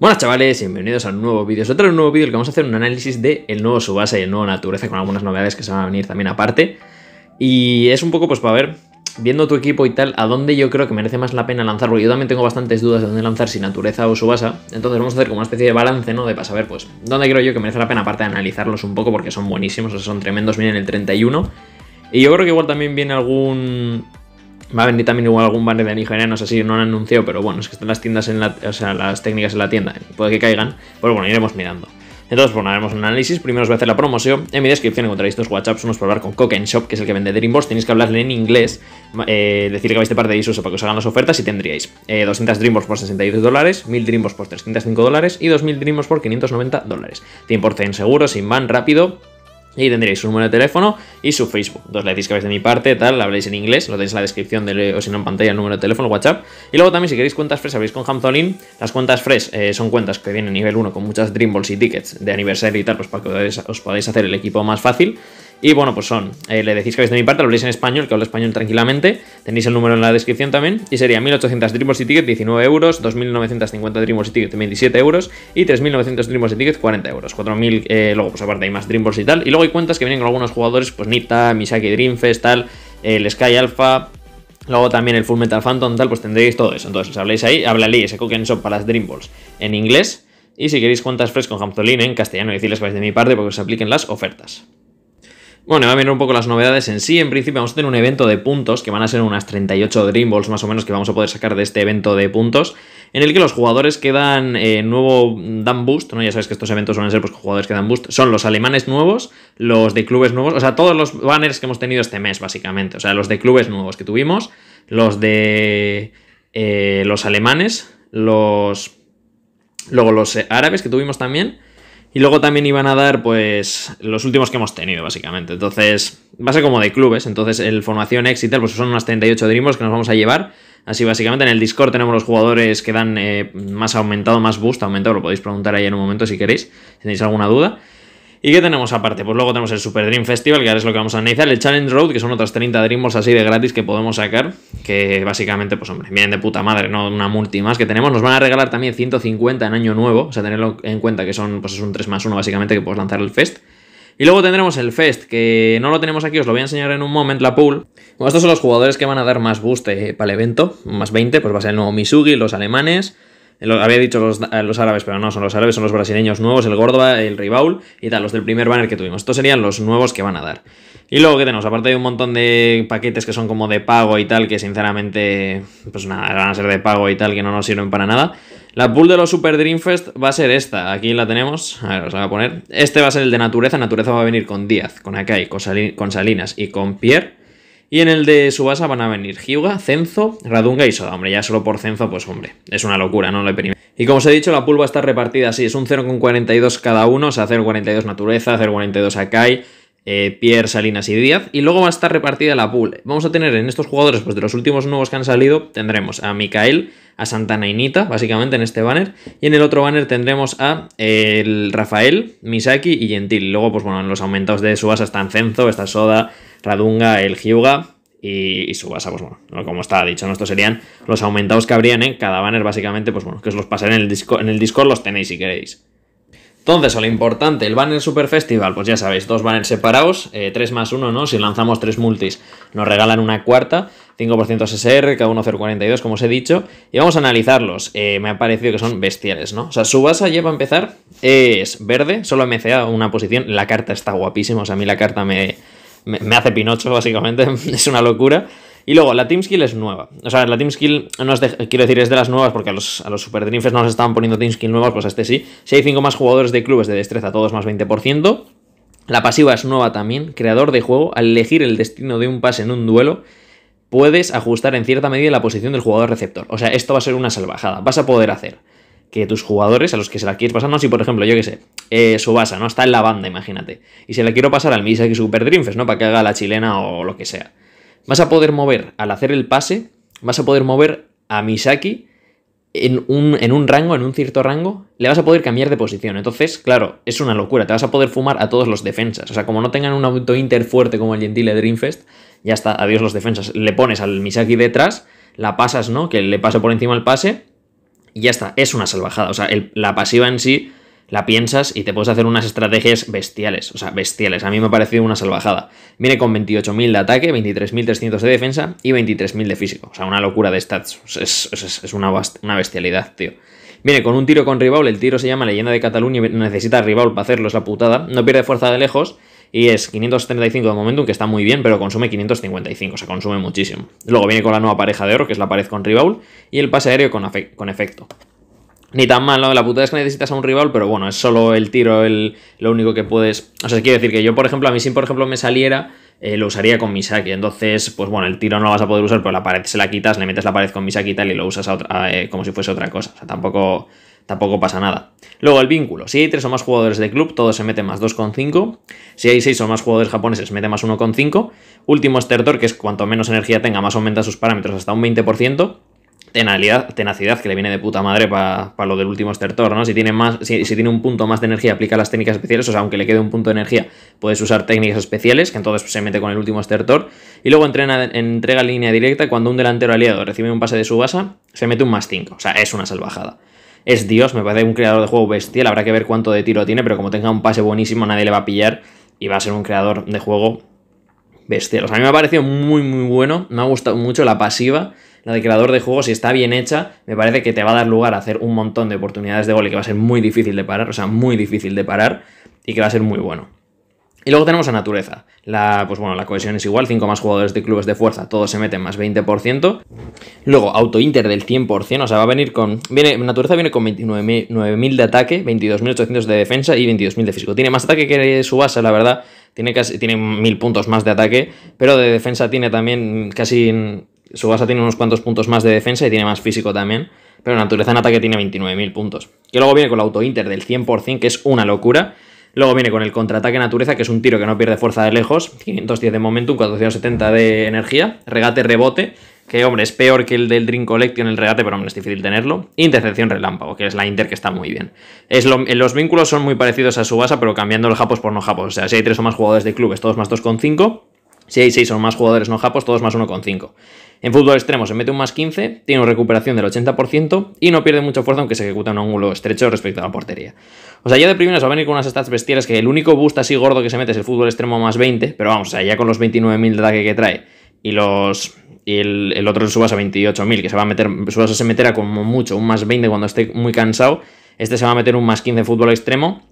Buenas chavales, bienvenidos a un nuevo vídeo. es otro nuevo vídeo en el que vamos a hacer un análisis del el nuevo Subasa y el nuevo Naturaleza con algunas novedades que se van a venir también aparte. Y es un poco pues para ver, viendo tu equipo y tal, a dónde yo creo que merece más la pena lanzarlo. Yo también tengo bastantes dudas de dónde lanzar, si Naturaleza o Subasa. Entonces vamos a hacer como una especie de balance, ¿no? De para saber pues dónde creo yo que merece la pena, aparte de analizarlos un poco porque son buenísimos, o sea, son tremendos, vienen el 31. Y yo creo que igual también viene algún Va a venir también igual algún banner de Nigeria, no sé si no lo han anunciado, pero bueno, es que están las tiendas en la, o sea, las técnicas en la tienda, puede que caigan, pero pues bueno, iremos mirando. Entonces, bueno, haremos un análisis. Primero os voy a hacer la promoción. En mi descripción encontraréis dos WhatsApps, unos para hablar con Coca Shop, que es el que vende Dreambox. Tenéis que hablarle en inglés, eh, decir que vais de parte de Isusa para que os hagan las ofertas y tendríais 200 eh, Dreambox por 62 dólares, 1000 Dreambox por 305 dólares y 2000 Dreambox por 590 dólares. 100% seguro, sin van, rápido y ahí tendréis su número de teléfono y su Facebook. Entonces le decís que habéis de mi parte, tal, habléis en inglés, lo tenéis en la descripción de, o si no en pantalla el número de teléfono, WhatsApp. Y luego también si queréis cuentas fresh, habéis con Hamzolin. Las cuentas fresh eh, son cuentas que vienen nivel 1 con muchas Dream y tickets de aniversario y tal, pues para que os podáis hacer el equipo más fácil. Y bueno, pues son, eh, le decís que habéis de mi parte, lo habléis en español, que hablo español tranquilamente. Tenéis el número en la descripción también. Y sería 1800 Dreamers y Ticket, 19 euros. 2950 Balls y Ticket, 27 euros. Y 3900 Dream y Ticket, 40 euros. 4000, eh, luego, pues aparte hay más Dreamers y tal. Y luego hay cuentas que vienen con algunos jugadores, pues Nita, Misaki Dreamfest, tal, el Sky Alpha. Luego también el Full Metal Phantom, tal, pues tendréis todo eso. Entonces, os habléis ahí, hablaréis ese en Shop para las Dream Balls en inglés. Y si queréis cuentas fresh con Hamzolín en castellano, decirles que vais de mi parte porque os apliquen las ofertas. Bueno, va a venir un poco las novedades en sí. En principio vamos a tener un evento de puntos, que van a ser unas 38 Dream Balls más o menos que vamos a poder sacar de este evento de puntos, en el que los jugadores que dan eh, nuevo, dan boost, ¿no? Ya sabes que estos eventos van a ser pues, jugadores que dan boost. Son los alemanes nuevos, los de clubes nuevos, o sea, todos los banners que hemos tenido este mes, básicamente. O sea, los de clubes nuevos que tuvimos, los de eh, los alemanes, los... Luego los árabes que tuvimos también y luego también iban a dar, pues, los últimos que hemos tenido, básicamente. Entonces, va a ser como de clubes. Entonces, el Formación X pues son unas 38 Dreamers que nos vamos a llevar. Así, básicamente, en el Discord tenemos los jugadores que dan eh, más aumentado, más boost aumentado. Lo podéis preguntar ahí en un momento si queréis, si tenéis alguna duda. ¿Y qué tenemos aparte? Pues luego tenemos el Super Dream Festival, que ahora es lo que vamos a analizar, el Challenge Road, que son otras 30 Dream así de gratis que podemos sacar, que básicamente, pues hombre, vienen de puta madre, ¿no? Una multi más que tenemos. Nos van a regalar también 150 en año nuevo, o sea, tenerlo en cuenta que son, pues es un 3 más 1 básicamente que puedes lanzar el Fest. Y luego tendremos el Fest, que no lo tenemos aquí, os lo voy a enseñar en un momento, la pool. Bueno, estos son los jugadores que van a dar más boost eh, para el evento, más 20, pues va a ser el nuevo Misugi, los alemanes, había dicho los, eh, los, árabes, pero no son los árabes, son los brasileños nuevos, el Gordoba, el Ribaul y tal, los del primer banner que tuvimos. Estos serían los nuevos que van a dar. Y luego que tenemos, aparte de un montón de paquetes que son como de pago y tal, que sinceramente, pues nada, van a ser de pago y tal, que no nos sirven para nada. La pool de los Super Dreamfest va a ser esta, aquí la tenemos, a ver, os la voy a poner. Este va a ser el de Natureza, naturaleza va a venir con Díaz, con Akai, con, Salinas y con Pierre. Y en el de Subasa van a venir Hyuga, Cenzo, Radunga y Soda. Hombre, ya solo por Cenzo, pues hombre, es una locura, no lo he Y como os he dicho, la pulva está repartida así, es un 0,42 cada uno, o sea, 0,42 Natureza, 0,42 Akai, eh, Pierre, Salinas y Díaz. Y luego va a estar repartida la pool. Vamos a tener en estos jugadores, pues de los últimos nuevos que han salido, tendremos a Mikael, a Santa Nainita, básicamente en este banner. Y en el otro banner tendremos a el Rafael, Misaki y Gentil. Luego, pues bueno, en los aumentados de Subasa están Cenzo, está Soda, Radunga, el Hyuga y, y Subasa, pues bueno, como estaba dicho, estos serían los aumentados que habrían en cada banner, básicamente, pues bueno, que os los pasaré en el, disco, en el Discord, los tenéis si queréis. Entonces, lo importante, el banner Super Festival, pues ya sabéis, dos banners separados, eh, tres 3 más 1, ¿no? Si lanzamos tres multis, nos regalan una cuarta. 5% SSR, cada uno 0,42, como os he dicho. Y vamos a analizarlos. Eh, me ha parecido que son bestiales, ¿no? O sea, su base lleva a empezar es verde, solo MCA una posición. La carta está guapísima, o sea, a mí la carta me, hace pinocho, básicamente. es una locura. Y luego, la Team Skill es nueva. O sea, la Team Skill no es quiero decir, es de las nuevas porque a los, a Super no nos estaban poniendo Team Skill nuevas, pues este sí. Si hay 5 más jugadores de clubes de destreza, todos más 20%. La pasiva es nueva también, creador de juego, al elegir el destino de un pase en un duelo, puedes ajustar en cierta medida la posición del jugador receptor. O sea, esto va a ser una salvajada. Vas a poder hacer que tus jugadores a los que se la quieres pasar, no, si por ejemplo, yo que sé, su eh, Subasa, ¿no? Está en la banda, imagínate. Y se la quiero pasar al Misaki Super ¿no? Para que haga la chilena o lo que sea. Vas a poder mover, al hacer el pase, vas a poder mover a Misaki en un, rango, en un cierto rango, le vas a poder cambiar de posición. Entonces, claro, es una locura. Te vas a poder fumar a todos los defensas. O sea, como no tengan un auto inter fuerte como el Gentile Dreamfest, ya está, adiós los defensas. Le pones al Misaki detrás, la pasas, ¿no? Que le pase por encima el pase, y ya está. Es una salvajada. O sea, la pasiva en sí la piensas y te puedes hacer unas estrategias bestiales, o sea, bestiales. A mí me ha parecido una salvajada. Viene con 28.000 de ataque, 23.300 de defensa y 23.000 de físico. O sea, una locura de stats. Es, una, bestialidad, tío. Viene con un tiro con rival, el tiro se llama Leyenda de Cataluña y necesita rival para hacerlo, es la putada. No pierde fuerza de lejos y es 535 de momentum, que está muy bien, pero consume 555, o sea, consume muchísimo. Luego viene con la nueva pareja de oro, que es la pared con Rivaul y el pase aéreo con efecto ni tan ¿no? La putada es que necesitas a un rival, pero bueno, es solo el tiro el, lo único que puedes. O sea, quiero decir que yo, por ejemplo, a mí si por ejemplo me saliera, eh, lo usaría con Misaki. Entonces, pues bueno, el tiro no lo vas a poder usar, pero la pared se la quitas, le metes la pared con Misaki y tal, y lo usas eh, como si fuese otra cosa. O sea, tampoco. Tampoco pasa nada. Luego el vínculo. Si hay tres o más jugadores de club, todos se mete más 2,5. Si hay seis o más jugadores japoneses, mete más 1,5. Último estertor, que es cuanto menos energía tenga, más aumenta sus parámetros hasta un 20% tenacidad que le viene de puta madre para lo del último estertor, ¿no? Si tiene, más, si, tiene un punto más de energía, aplica las técnicas especiales, o sea, aunque le quede un punto de energía, puedes usar técnicas especiales, que entonces se mete con el último estertor, y luego entrena, entrega línea directa cuando un delantero aliado recibe un pase de su base, se mete un más 5, o sea, es una salvajada. Es Dios, me parece un creador de juego bestial, habrá que ver cuánto de tiro tiene, pero como tenga un pase buenísimo nadie le va a pillar y va a ser un creador de juego bestial. O sea, a mí me ha parecido muy, muy bueno, me ha gustado mucho la pasiva, la de creador de juegos, si está bien hecha, me parece que te va a dar lugar a hacer un montón de oportunidades de gol y que va a ser muy difícil de parar, o sea, muy difícil de parar y que va a ser muy bueno. Y luego tenemos a Natureza. La, pues bueno, la cohesión es igual, 5 más jugadores de clubes de fuerza, todos se meten más 20%. Luego, Auto-Inter del 100%, o sea, va a venir con... Viene, natureza viene con 29.000 de ataque, 22.800 de defensa y 22.000 de físico. Tiene más ataque que su base, la verdad. Tiene, casi, tiene 1.000 puntos más de ataque, pero de defensa tiene también casi base tiene unos cuantos puntos más de defensa y tiene más físico también. Pero Naturaleza en ataque tiene 29.000 puntos. Y luego viene con la auto-inter del 100%, que es una locura. Luego viene con el contraataque Naturaleza, que es un tiro que no pierde fuerza de lejos. 510 de momentum, 470 de energía. Regate rebote, que hombre, es peor que el del Dream en el regate, pero hombre, es difícil tenerlo. Intercepción relámpago, que es la Inter que está muy bien. Es eh, los vínculos son muy parecidos a base pero cambiando el japos por no japos. O sea, si hay 3 o más jugadores de clubes, todos más 2,5. Si hay 6 o más jugadores no japos, todos más 1,5. En fútbol extremo se mete un más 15, tiene una recuperación del 80% y no pierde mucha fuerza aunque se ejecuta en un ángulo estrecho respecto a la portería. O sea, ya de primeras va a venir con unas stats bestiales que el único boost así gordo que se mete es el fútbol extremo más 20, pero vamos, o sea, ya con los 29.000 de ataque que trae y los y el, el otro subas a 28.000, que se va a meter, subas se meterá como mucho un más 20 cuando esté muy cansado, este se va a meter un más 15 en fútbol extremo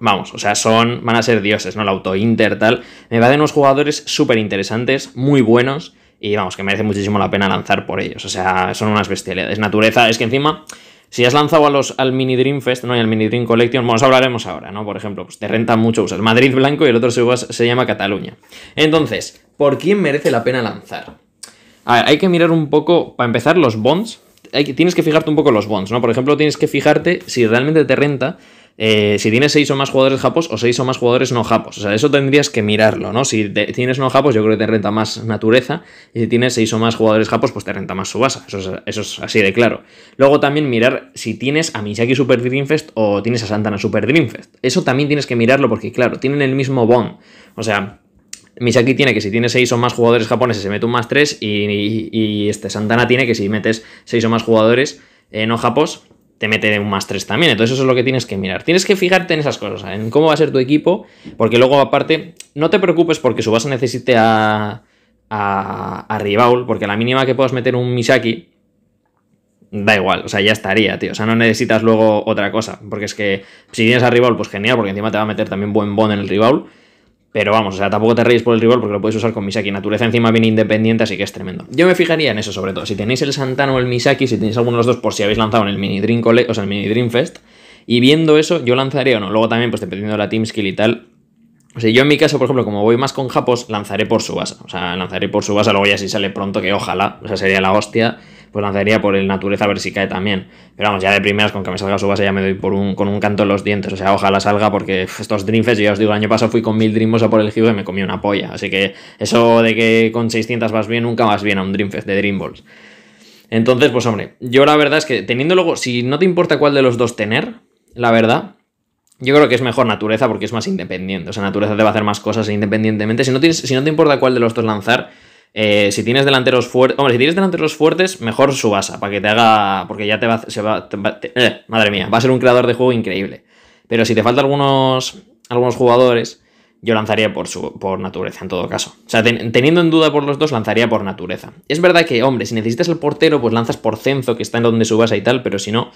vamos, o sea, son, van a ser dioses, ¿no? El auto-inter, tal. Me de unos jugadores súper interesantes, muy buenos. Y vamos, que merece muchísimo la pena lanzar por ellos. O sea, son unas bestialidades. natureza. es que encima, si has lanzado a los, al Mini Dream Fest, ¿no? Y al Mini Dream Collection, bueno, os hablaremos ahora, ¿no? Por ejemplo, pues te renta mucho usas Madrid Blanco y el otro se, llama Cataluña. Entonces, ¿por quién merece la pena lanzar? A ver, hay que mirar un poco, para empezar, los bonds. Hay que, tienes que fijarte un poco los bonds, ¿no? Por ejemplo, tienes que fijarte si realmente te renta eh, si tienes seis o más jugadores japos o seis o más jugadores no japos. O sea, eso tendrías que mirarlo, ¿no? Si tienes no japos, yo creo que te renta más naturaleza Y si tienes seis o más jugadores japos, pues te renta más subasa. Eso es, eso es así de claro. Luego también mirar si tienes a Misaki Super Dreamfest o tienes a Santana Super Dreamfest. Eso también tienes que mirarlo porque, claro, tienen el mismo bond. O sea, Misaki tiene que si tienes 6 o más jugadores japoneses se mete un más 3 y, este Santana tiene que si metes 6 o más jugadores eh, no japos te mete un más 3 también. Entonces eso es lo que tienes que mirar. Tienes que fijarte en esas cosas, en cómo va a ser tu equipo, porque luego aparte, no te preocupes porque su base necesite a, a, porque la mínima que puedas meter un Misaki, da igual, o sea, ya estaría, tío. O sea, no necesitas luego otra cosa, porque es que si tienes a Rivaul pues genial, porque encima te va a meter también buen bond en el Rivaul pero vamos, o sea, tampoco te reís por el rival porque lo puedes usar con Misaki. Naturaleza encima viene independiente, así que es tremendo. Yo me fijaría en eso sobre todo. Si tenéis el Santana o el Misaki, si tenéis alguno de los dos, por si habéis lanzado en el Mini Dream o sea, el Mini Dream Fest. Y viendo eso, yo lanzaría o no. Luego también, pues dependiendo de la team skill y tal, o sea, yo en mi caso, por ejemplo, como voy más con japos, lanzaré por Subasa. O sea, lanzaré por Subasa, luego ya si sale pronto, que ojalá, o sea, sería la hostia, pues lanzaría por el Natureza a ver si cae también. Pero vamos, ya de primeras, con que me salga Subasa ya me doy por un, con un canto en los dientes. O sea, ojalá salga porque estos Dreamfest, yo ya os digo, el año pasado fui con mil Dreamos a por el Higo y me comí una polla. Así que eso de que con 600 vas bien, nunca vas bien a un Dreamfest de Dreamballs. Entonces, pues hombre, yo la verdad es que teniendo luego, si no te importa cuál de los dos tener, la verdad, yo creo que es mejor naturaleza porque es más independiente. O sea, naturaleza te va a hacer más cosas independientemente. Si no, tienes, si no te importa cuál de los dos lanzar, eh, si tienes delanteros fuertes. Hombre, si tienes delanteros fuertes, mejor Subasa, para que te haga. Porque ya te va, se va, eh, madre mía, va a ser un creador de juego increíble. Pero si te faltan algunos. algunos jugadores, yo lanzaría por, su, por naturaleza en todo caso. O sea, teniendo en duda por los dos, lanzaría por naturaleza. Es verdad que, hombre, si necesitas el portero, pues lanzas por Cenzo, que está en donde Subasa y tal, pero si no.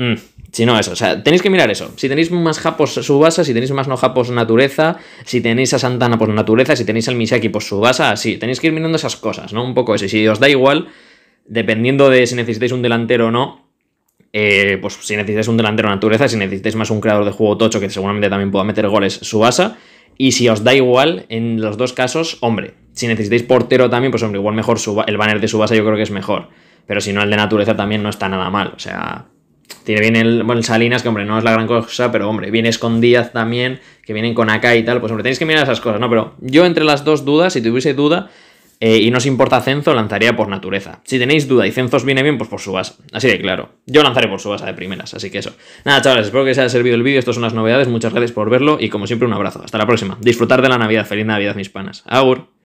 Mm, si no, eso, o sea, tenéis que mirar eso. Si tenéis más japos subasa, si tenéis más no japos naturaleza si tenéis a Santana, pues naturaleza si tenéis al Misaki, pues subasa, así. Tenéis que ir mirando esas cosas, ¿no? Un poco eso. si os da igual, dependiendo de si necesitáis un delantero o no, eh, pues si necesitáis un delantero naturaleza si necesitáis más un creador de juego tocho, que seguramente también pueda meter goles, subasa. Y si os da igual, en los dos casos, hombre, si necesitáis portero también, pues hombre, igual mejor suba, el banner de subasa yo creo que es mejor. Pero si no, el de naturaleza también no está nada mal. O sea, tiene bien el, Salinas, que hombre, no es la gran cosa, pero hombre, viene con Díaz también, que vienen con acá y tal. Pues hombre, tenéis que mirar esas cosas, ¿no? Pero yo entre las dos dudas, si tuviese duda, eh, y no os importa Cenzo, lanzaría por naturaleza. Si tenéis duda y Cenzo viene bien, pues por base, Así de claro. Yo lanzaré por su base de primeras, así que eso. Nada, chavales, espero que os haya servido el vídeo. Estas son las novedades. Muchas gracias por verlo y como siempre, un abrazo. Hasta la próxima. Disfrutar de la Navidad. Feliz Navidad, mis panas. Agur.